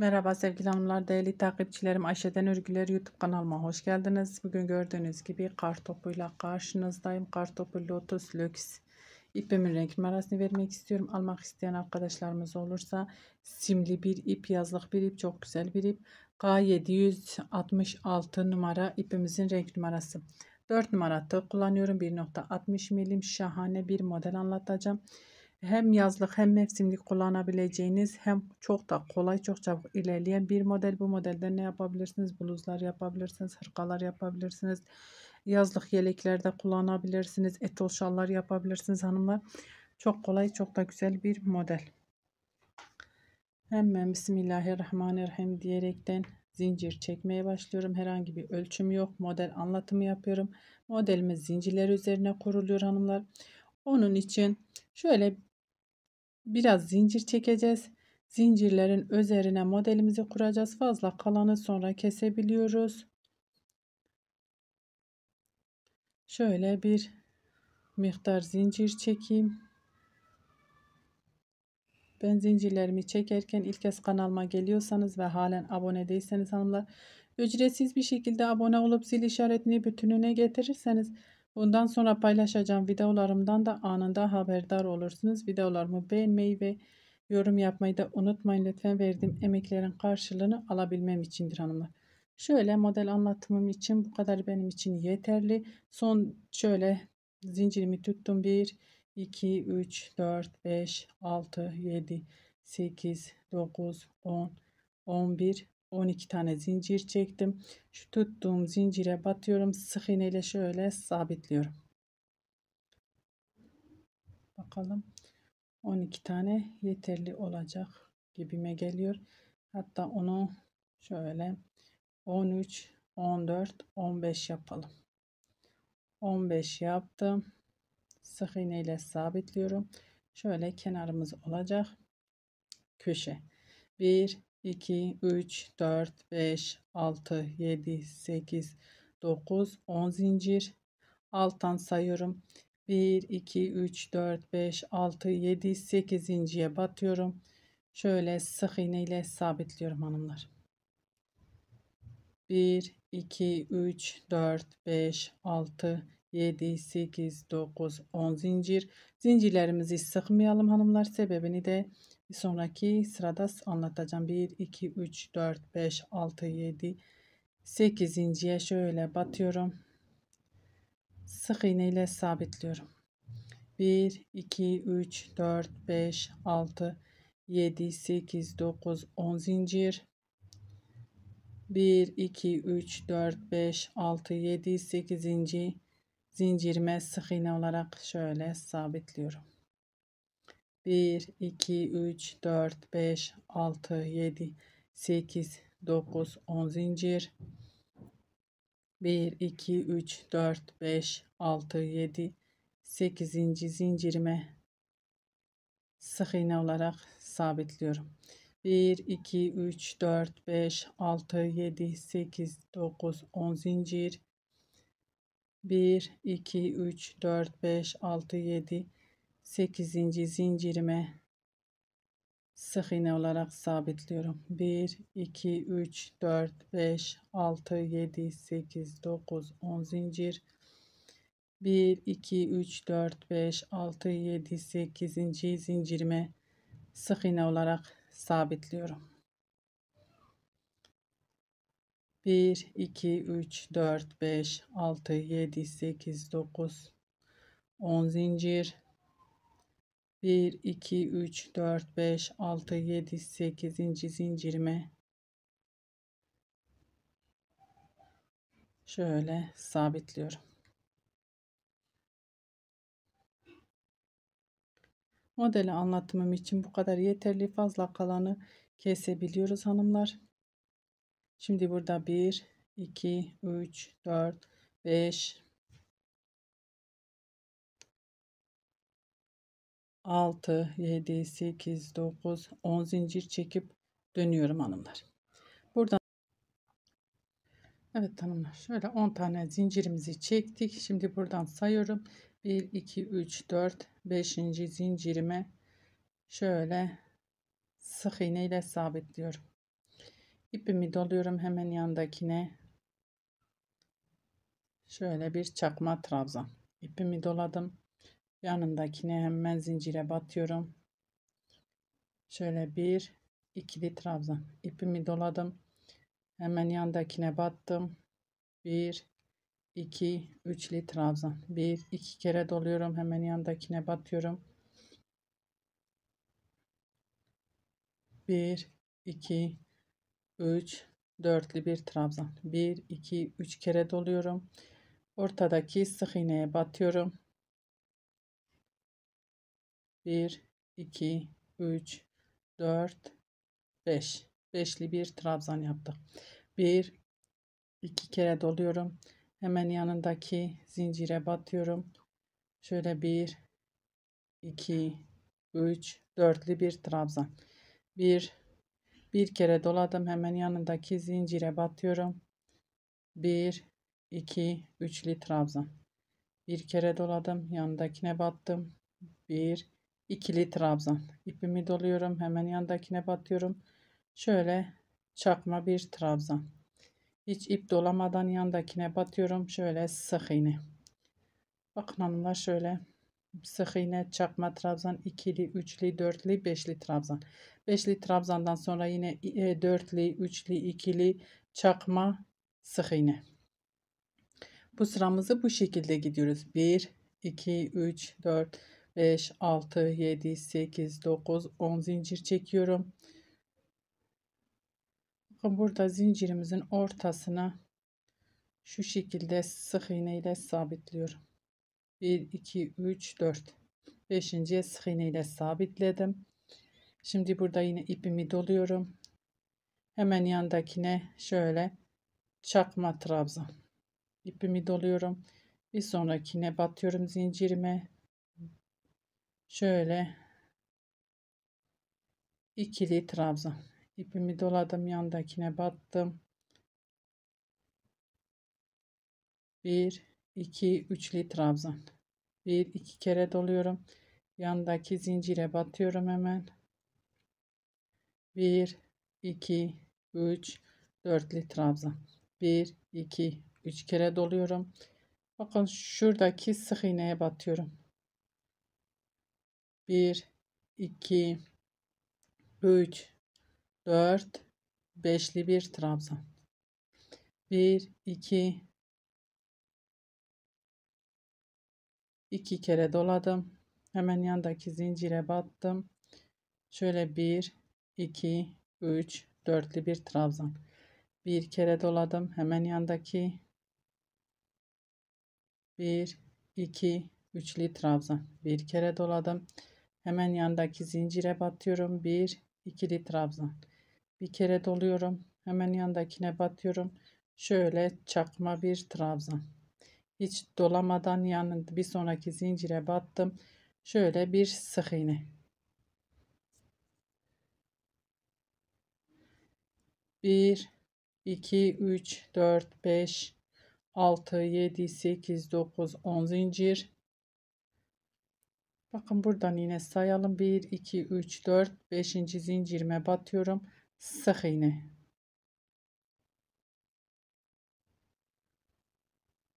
Merhaba sevgili hanımlar, değerli takipçilerim. Ayşe'den Örgüler YouTube kanalıma hoş geldiniz. Bugün gördüğünüz gibi kartopuyla karşınızdayım. Kartopu Lotus Lux ipimin renk numarasını vermek istiyorum. Almak isteyen arkadaşlarımız olursa simli bir ip, yazlık bir ip, çok güzel bir ip. K766 numara ipimizin renk numarası. 4 numara tığ kullanıyorum. 1.60 milim şahane bir model anlatacağım. Hem yazlık hem mevsimlik kullanabileceğiniz hem çok da kolay çok çabuk ilerleyen bir model. Bu modelde ne yapabilirsiniz? Bluzlar yapabilirsiniz, hırkalar yapabilirsiniz. Yazlık yeleklerde kullanabilirsiniz. Etol şallar yapabilirsiniz hanımlar. Çok kolay çok da güzel bir model. Hemen Bismillahirrahmanirrahim diyerekten zincir çekmeye başlıyorum. Herhangi bir ölçüm yok. Model anlatımı yapıyorum. Modelimiz zincirler üzerine kuruluyor hanımlar. Onun için şöyle Biraz zincir çekeceğiz. Zincirlerin üzerine modelimizi kuracağız. Fazla kalanı sonra kesebiliyoruz. Şöyle bir miktar zincir çekeyim. Ben zincirlerimi çekerken ilk kez kanalıma geliyorsanız ve halen abone değilseniz hanımlar ücretsiz bir şekilde abone olup zil işaretini bütününe getirirseniz Bundan sonra paylaşacağım videolarımdan da anında haberdar olursunuz. Videolarımı beğenmeyi ve yorum yapmayı da unutmayın. Lütfen verdiğim emeklerin karşılığını alabilmem içindir hanımlar. Şöyle model anlatımım için bu kadar benim için yeterli. Son şöyle zincirimi tuttum. 1, 2, 3, 4, 5, 6, 7, 8, 9, 10, 11, 12 tane zincir çektim. Şu tuttuğum zincire batıyorum. Sık iğneyle şöyle sabitliyorum. Bakalım 12 tane yeterli olacak gibime geliyor. Hatta onu şöyle 13, 14, 15 yapalım. 15 yaptım. Sık iğneyle sabitliyorum. Şöyle kenarımız olacak. Köşe. 1 2, 3, 4, 5, 6, 7, 8, 9, 10 zincir. Alttan sayıyorum. 1, 2, 3, 4, 5, 6, 7, 8. inciye batıyorum. Şöyle sık iğne ile sabitliyorum hanımlar. 1, 2, 3, 4, 5, 6, 7, 8, 9, 10 zincir. Zincirlerimizi sıkmayalım hanımlar. Sebebini de bir sonraki sırada anlatacağım. 1, 2, 3, 4, 5, 6, 7, 8.ye şöyle batıyorum. Sık iğne ile sabitliyorum. 1, 2, 3, 4, 5, 6, 7, 8, 9, 10 zincir. 1, 2, 3, 4, 5, 6, 7, 8. zincirime sık iğne olarak şöyle sabitliyorum. 1, 2, 3, 4, 5, 6, 7, 8, 9, 10 zincir. 1, 2, 3, 4, 5, 6, 7, 8. zincirime sık iğne olarak sabitliyorum. 1, 2, 3, 4, 5, 6, 7, 8, 9, 10 zincir. 1, 2, 3, 4, 5, 6, 7, 8. 8. zincirime sık iğne olarak sabitliyorum. 1, 2, 3, 4, 5, 6, 7, 8, 9, 10 zincir. 1, 2, 3, 4, 5, 6, 7, 8. zincirime sık iğne olarak sabitliyorum. 1, 2, 3, 4, 5, 6, 7, 8, 9, 10 zincir. 1 2 3 4 5 6 7 8. zincirime şöyle sabitliyorum. modeli anlatımım için bu kadar yeterli fazla kalanı kesebiliyoruz hanımlar. Şimdi burada 1, 2, 3, 4, 5, 6, 7, 8, 9, 10 zincir çekip dönüyorum hanımlar. Buradan Evet hanımlar şöyle 10 tane zincirimizi çektik. Şimdi buradan sayıyorum. 1, 2, 3, 4, 5. zincirime şöyle sık iğne ile sabitliyorum. İpimi doluyorum hemen yandakine. Şöyle bir çakma trabzan. İpimi doladım. Yanındakine hemen zincire batıyorum. Şöyle bir ikili trabzan. ipimi doladım. Hemen yandakine battım. Bir 2 3'li trabzan. 1 2 kere doluyorum. Hemen yandakine batıyorum. 1 2 3 dörtlü bir trabzan. 1 2 3 kere doluyorum. Ortadaki sık iğneye batıyorum. 1, 2, 3, 4, 5. Beşli bir trabzan yaptık. 1, 2 kere doluyorum. Hemen yanındaki zincire batıyorum. Şöyle 1, 2, 3, 4'lü bir trabzan. 1, bir kere doladım. Hemen yanındaki zincire batıyorum. 1, 2, 3'lü trabzan. Bir kere doladım. Yanındakine battım. 1, ikili trabzan. ipimi doluyorum. Hemen yandakine batıyorum. Şöyle çakma bir trabzan. Hiç ip dolamadan yandakine batıyorum. Şöyle sık iğne. Bakın hanımlar şöyle sık iğne, çakma trabzan, ikili, üçlü, dörtlü, beşli trabzan. Beşli trabzandan sonra yine e, dörtlü, üçlü, ikili, çakma, sık iğne. Bu sıramızı bu şekilde gidiyoruz. 1, 2, 3, 4, 5 6 7 8 9 10 zincir çekiyorum Bakın burada zincirimizin ortasına şu şekilde sık iğne ile sabitliyorum 1 2 3 4 5. sık iğne ile sabitledim şimdi burada yine ipimi doluyorum hemen yandakine şöyle çakma trabzan İpimi doluyorum bir sonrakine batıyorum zincirime şöyle ikili trabzan ipimi doladım yandakine battım 1 2 üçlü trabzan 1 2 kere doluyorum yandaki zincire batıyorum hemen 1 2 3 dörtlü trabzan 1 2 3 kere doluyorum bakın şuradaki sık iğneye batıyorum 1, 2, 3, 4, 5'li bir trabzan. 1, 2, 2 kere doladım. Hemen yandaki zincire battım. Şöyle 1, 2, 3, 4'lü bir trabzan. Bir kere doladım. Hemen yandaki 1, 2, 3'lü trabzan. Bir kere doladım. Hemen yandaki zincire batıyorum. 1 ikili trabzan. Bir kere doluyorum. Hemen yandakine batıyorum. Şöyle çakma bir trabzan. Hiç dolamadan yanın bir sonraki zincire battım. Şöyle bir sık iğne. Bir, iki, üç, dört, beş, altı, yedi, sekiz, dokuz, on zincir. Bakın buradan yine sayalım. 1, 2, 3, 4, 5. zincirime batıyorum. Sık iğne.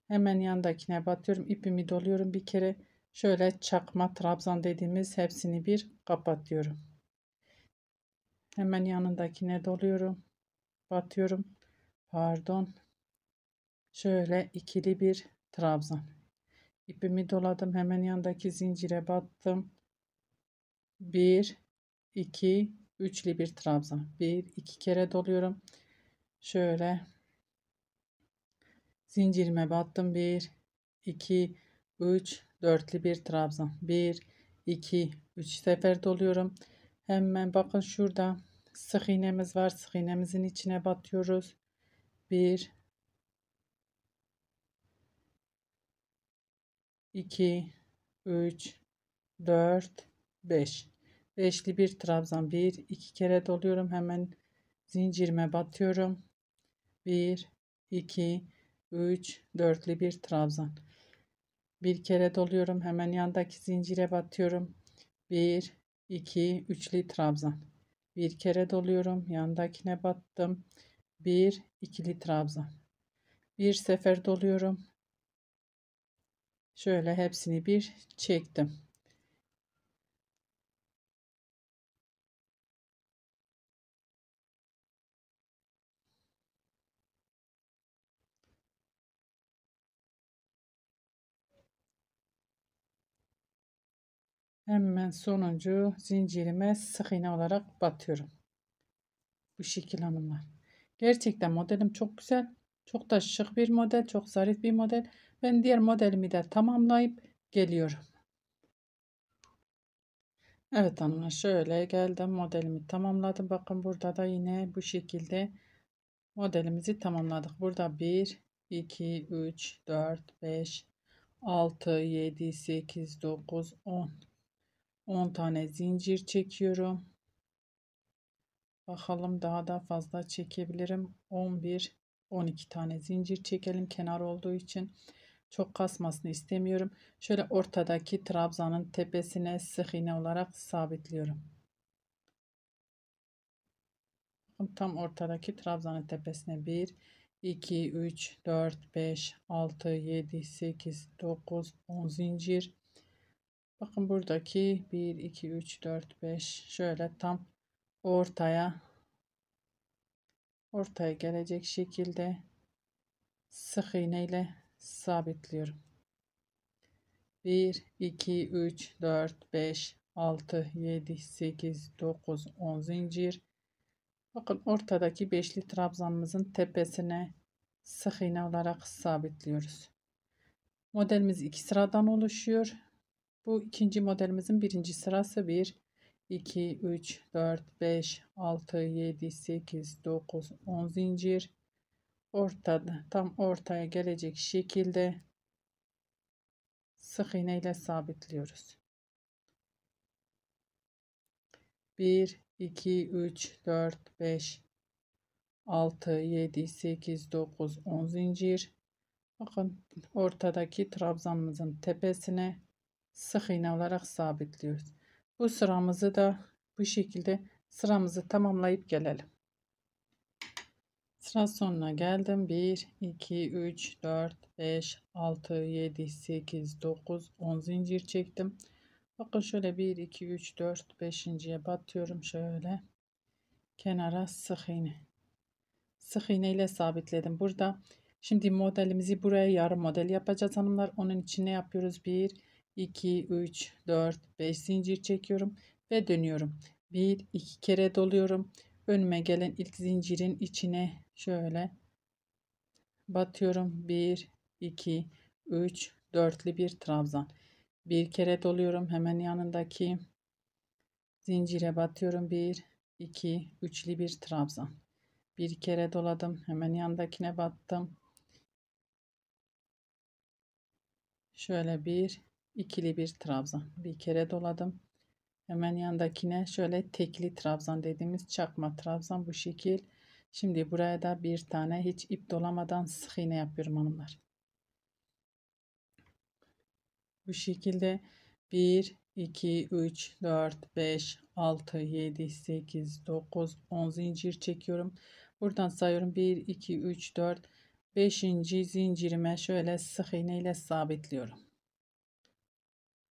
Hemen yandakine batıyorum. ipimi doluyorum bir kere. Şöyle çakma trabzan dediğimiz hepsini bir kapatıyorum. Hemen yanındakine doluyorum. Batıyorum. Pardon. Şöyle ikili bir trabzan. İpimi doladım. Hemen yandaki zincire battım. 1 2 üçlü bir trabzan. 1 2 kere doluyorum. Şöyle zincirime battım. 1 2 3 dörtlü bir trabzan. 1 2 3 sefer doluyorum. Hemen bakın şurada sık iğnemiz var. Sık iğnemizin içine batıyoruz. 1 2, 3, 4, 5. Beşli bir trabzan. Bir, iki kere doluyorum. Hemen zincirime batıyorum. Bir, iki, üç, dörtlü bir trabzan. Bir kere doluyorum. Hemen yandaki zincire batıyorum. Bir, iki, üçlü trabzan. Bir kere doluyorum. Yandakine battım. Bir, ikili trabzan. Bir sefer doluyorum. Şöyle hepsini bir çektim. Hemen sonuncu zincirime sık iğne olarak batıyorum. Bu şekil hanımlar. Gerçekten modelim çok güzel. Çok da şık bir model. Çok zarif bir model. Ben diğer modelimi de tamamlayıp geliyorum. Evet hanımlar şöyle geldim modelimi tamamladım. Bakın burada da yine bu şekilde modelimizi tamamladık. Burada 1, 2, 3, 4, 5, 6, 7, 8, 9, 10. 10 tane zincir çekiyorum. Bakalım daha da fazla çekebilirim. 11, 12 tane zincir çekelim kenar olduğu için. Çok kasmasını istemiyorum. Şöyle ortadaki trabzanın tepesine sık iğne olarak sabitliyorum. Tam ortadaki trabzanın tepesine 1, 2, 3, 4, 5, 6, 7, 8, 9, 10 zincir. Bakın buradaki 1, 2, 3, 4, 5 şöyle tam ortaya ortaya gelecek şekilde sık iğne ile sabitliyorum. 1, 2, 3, 4, 5, 6, 7, 8, 9, 10 zincir. Bakın ortadaki beşli trabzanımızın tepesine sık iğne olarak sabitliyoruz. Modelimiz iki sıradan oluşuyor. Bu ikinci modelimizin birinci sırası 1, 2, 3, 4, 5, 6, 7, 8, 9, 10 zincir ortada tam ortaya gelecek şekilde sık iğne ile sabitliyoruz. 1 2 3 4 5 6 7 8 9 10 zincir. Bakın ortadaki trabzanımızın tepesine sık iğne olarak sabitliyoruz. Bu sıramızı da bu şekilde sıramızı tamamlayıp gelelim. Sıra sonuna geldim. 1, 2, 3, 4, 5, 6, 7, 8, 9, 10 zincir çektim. Bakın şöyle 1, 2, 3, 4, 5.ye batıyorum. Şöyle kenara sık iğne. Sık iğne ile sabitledim. Burada şimdi modelimizi buraya yarım model yapacağız hanımlar. Onun için ne yapıyoruz? 1, 2, 3, 4, 5 zincir çekiyorum ve dönüyorum. 1, 2 kere doluyorum. Önüme gelen ilk zincirin içine şöyle batıyorum 1 2 3 dörtlü bir trabzan bir kere doluyorum hemen yanındaki zincire batıyorum 1 2 üçlü bir trabzan bir kere doladım hemen yandakine battım şöyle bir ikili bir trabzan bir kere doladım hemen yandakine şöyle tekli trabzan dediğimiz çakma trabzan bu şekil Şimdi buraya da bir tane hiç ip dolamadan sık iğne yapıyorum hanımlar. Bu şekilde 1, 2, 3, 4, 5, 6, 7, 8, 9, 10 zincir çekiyorum. Buradan sayıyorum 1, 2, 3, 4, 5. zincirime şöyle sık iğne ile sabitliyorum.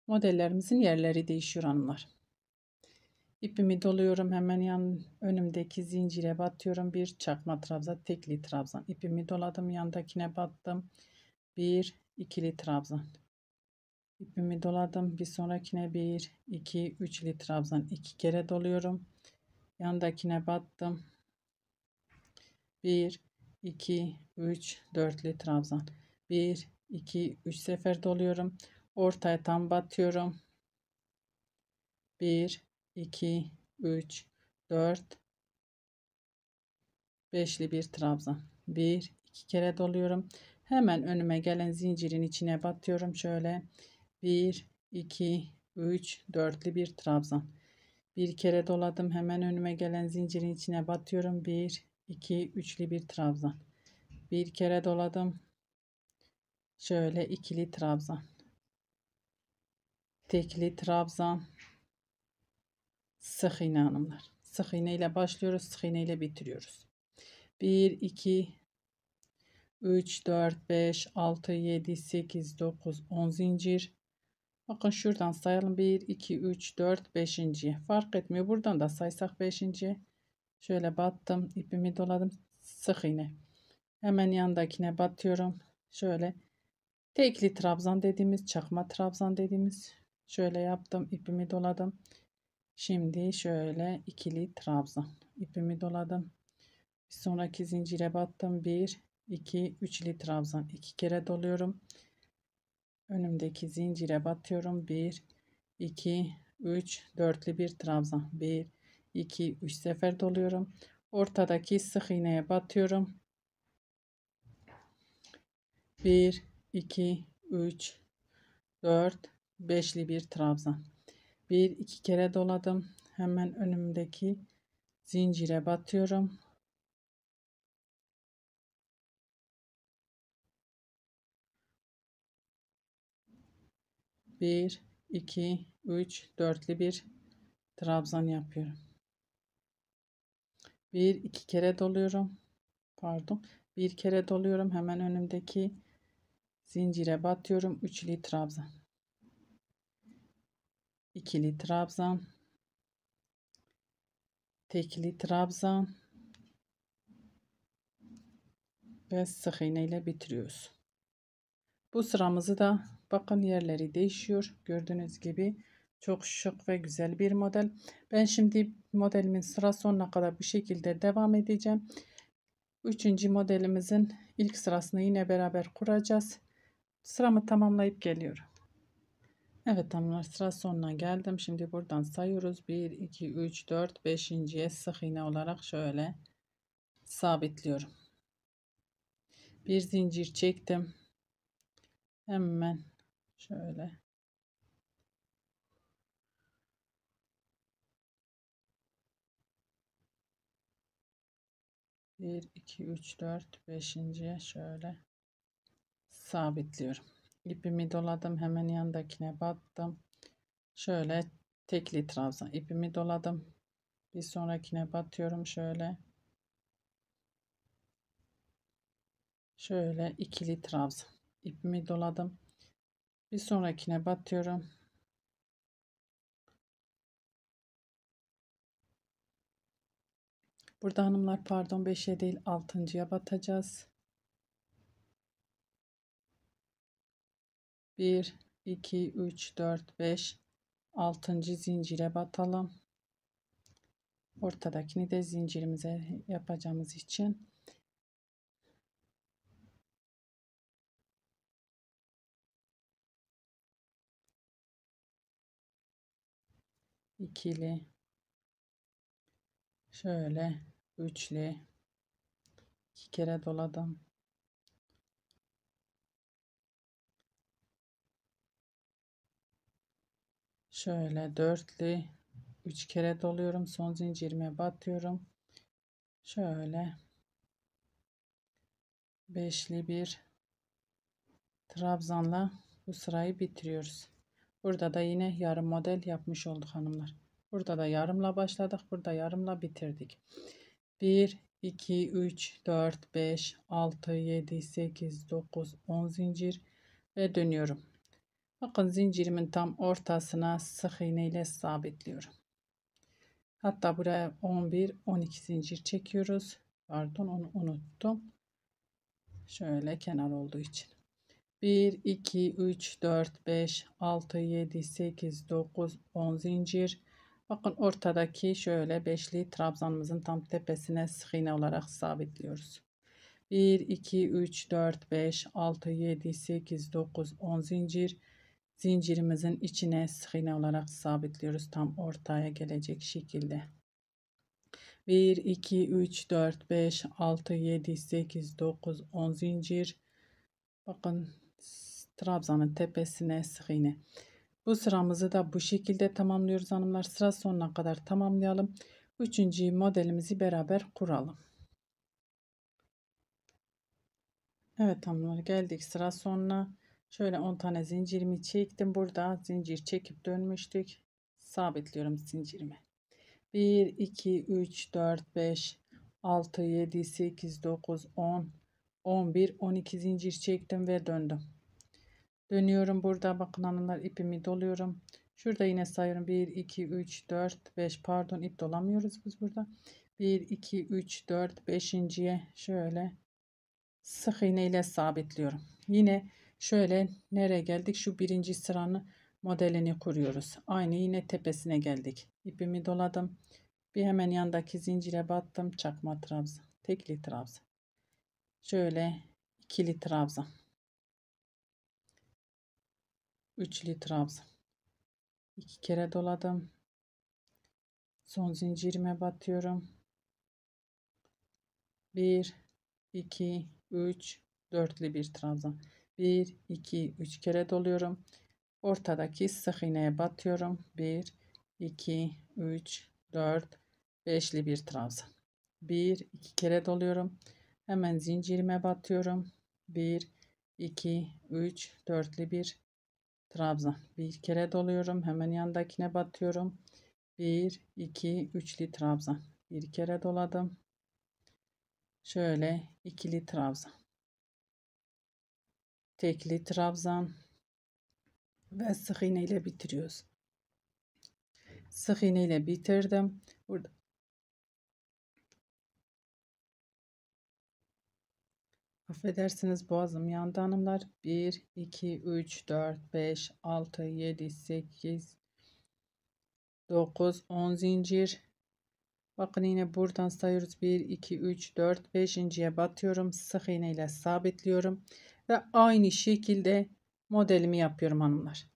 Modellerimizin yerleri değişiyor hanımlar. İpimi doluyorum hemen yan önümdeki zincire batıyorum. Bir çakma trabzan tekli trabzan. İpimi doladım yandakine battım. Bir ikili trabzan. İpimi doladım. Bir sonrakine bir iki üçlü trabzan. iki kere doluyorum. Yandakine battım. Bir iki üç dörtlü trabzan. Bir iki üç sefer doluyorum. Ortaya tam batıyorum. Bir 2, 3, 4, 5'li bir trabzan. 1, 2 kere doluyorum. Hemen önüme gelen zincirin içine batıyorum. Şöyle 1, 2, 3, 4'lü bir trabzan. Bir kere doladım. Hemen önüme gelen zincirin içine batıyorum. 1, 2, 3'lü bir trabzan. Bir kere doladım. Şöyle ikili trabzan. Tekli trabzan sık iğne hanımlar. Sık iğne ile başlıyoruz, sık iğne ile bitiriyoruz. 1 2 3 4 5 6 7 8 9 10 zincir. Bakın şuradan sayalım 1 2 3 4 5. Fark etmiyor. Buradan da saysak 5. Şöyle battım, ipimi doladım. Sık iğne. Hemen yandakine batıyorum. Şöyle tekli trabzan dediğimiz, çakma trabzan dediğimiz şöyle yaptım, ipimi doladım. Şimdi şöyle ikili trabzan ipimi doladım. Bir sonraki zincire battım. 1 2 üçlü trabzan iki kere doluyorum. Önümdeki zincire batıyorum. 1 2 3 dörtlü bir trabzan. 1 2 3 sefer doluyorum. Ortadaki sık iğneye batıyorum. 1 2 3 4 beşli bir trabzan bir iki kere doladım. Hemen önümdeki zincire batıyorum. Bir, iki, üç, dörtlü bir trabzan yapıyorum. Bir, iki kere doluyorum. Pardon. Bir kere doluyorum. Hemen önümdeki zincire batıyorum. Üçlü trabzan ikili trabzan, tekli trabzan ve sık iğne ile bitiriyoruz. Bu sıramızı da bakın yerleri değişiyor. Gördüğünüz gibi çok şık ve güzel bir model. Ben şimdi modelimin sıra sonuna kadar bu şekilde devam edeceğim. Üçüncü modelimizin ilk sırasını yine beraber kuracağız. Sıramı tamamlayıp geliyorum. Evet tamlar sıra sonuna geldim. Şimdi buradan sayıyoruz. 1, 2, 3, 4, 5.ye sık iğne olarak şöyle sabitliyorum. Bir zincir çektim. Hemen şöyle. Bir, iki, üç, dört, beşinciye şöyle sabitliyorum. İpimi doladım hemen yandakine battım. Şöyle tekli trabzan ipimi doladım. Bir sonrakine batıyorum şöyle. Şöyle ikili trabzan ipimi doladım. Bir sonrakine batıyorum. Burada hanımlar pardon 5'e değil 6.ya batacağız. 1 2 3 4 5 6. zincire batalım. Ortadakini de zincirimize yapacağımız için ikili şöyle üçlü iki kere doladım Şöyle dörtlü üç kere doluyorum. Son zincirime batıyorum. Şöyle beşli bir trabzanla bu sırayı bitiriyoruz. Burada da yine yarım model yapmış olduk hanımlar. Burada da yarımla başladık. Burada yarımla bitirdik. 1, 2, 3, 4, 5, 6, 7, 8, 9, 10 zincir ve dönüyorum. Bakın zincirimin tam ortasına sık iğne ile sabitliyorum. Hatta buraya 11 12 zincir çekiyoruz. Pardon onu unuttum. Şöyle kenar olduğu için. 1 2 3 4 5 6 7 8 9 10 zincir. Bakın ortadaki şöyle beşli trabzanımızın tam tepesine sık iğne olarak sabitliyoruz. 1 2 3 4 5 6 7 8 9 10 zincir zincirimizin içine sık iğne olarak sabitliyoruz tam ortaya gelecek şekilde. 1 2 3 4 5 6 7 8 9 10 zincir. Bakın trabzanın tepesine sık iğne. Bu sıramızı da bu şekilde tamamlıyoruz hanımlar. Sıra sonuna kadar tamamlayalım. Üçüncü modelimizi beraber kuralım. Evet hanımlar geldik sıra sonuna. Şöyle 10 tane zincirimi çektim. Burada zincir çekip dönmüştük. Sabitliyorum zincirimi. 1, 2, 3, 4, 5, 6, 7, 8, 9, 10, 11, 12 zincir çektim ve döndüm. Dönüyorum burada. Bakın hanımlar ipimi doluyorum. Şurada yine sayıyorum. 1, 2, 3, 4, 5. Pardon ip dolamıyoruz biz burada. 1, 2, 3, 4, 5.ye şöyle sık iğne ile sabitliyorum. Yine Şöyle nereye geldik? Şu birinci sıranın modelini kuruyoruz. Aynı yine tepesine geldik. İpimi doladım. Bir hemen yandaki zincire battım. Çakma trabzan. Tekli trabzan. Şöyle ikili trabzan. Üçlü trabzan. İki kere doladım. Son zincirime batıyorum. Bir, iki, üç, dörtlü bir trabzan. 1, 2, 3 kere doluyorum. Ortadaki sık iğneye batıyorum. 1, 2, 3, 4, 5'li bir trabzan. 1, 2 kere doluyorum. Hemen zincirime batıyorum. 1, 2, 3, 4'lü bir trabzan. Bir kere doluyorum. Hemen yandakine batıyorum. 1, 2, 3'lü trabzan. Bir kere doladım. Şöyle ikili trabzan tekli, trabzan ve sık iğne ile bitiriyoruz. Sık iğne ile bitirdim. Burada Affedersiniz boğazım yandı hanımlar. 1, 2, 3, 4, 5, 6, 7, 8, 9, 10 zincir. Bakın yine buradan sayıyoruz. 1, 2, 3, 4, 5. batıyorum Sık iğne ile sabitliyorum ve aynı şekilde modelimi yapıyorum hanımlar.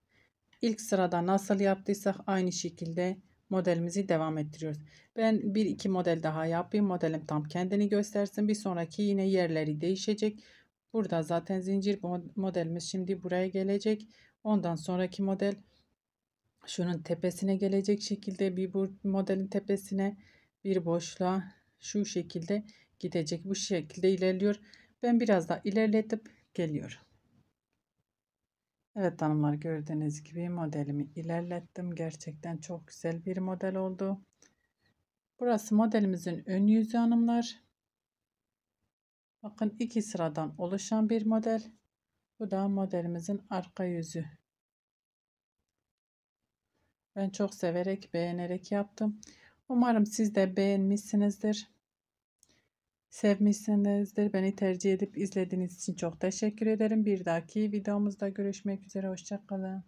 İlk sırada nasıl yaptıysak aynı şekilde modelimizi devam ettiriyoruz. Ben bir iki model daha yapayım. Modelim tam kendini göstersin. Bir sonraki yine yerleri değişecek. Burada zaten zincir modelimiz şimdi buraya gelecek. Ondan sonraki model şunun tepesine gelecek şekilde bir bu modelin tepesine bir boşluğa şu şekilde gidecek. Bu şekilde ilerliyor. Ben biraz daha ilerletip geliyorum. Evet hanımlar gördüğünüz gibi modelimi ilerlettim. Gerçekten çok güzel bir model oldu. Burası modelimizin ön yüzü hanımlar. Bakın iki sıradan oluşan bir model. Bu da modelimizin arka yüzü. Ben çok severek beğenerek yaptım. Umarım siz de beğenmişsinizdir. Sevmişsinizdir. Beni tercih edip izlediğiniz için çok teşekkür ederim. Bir dahaki videomuzda görüşmek üzere. Hoşçakalın.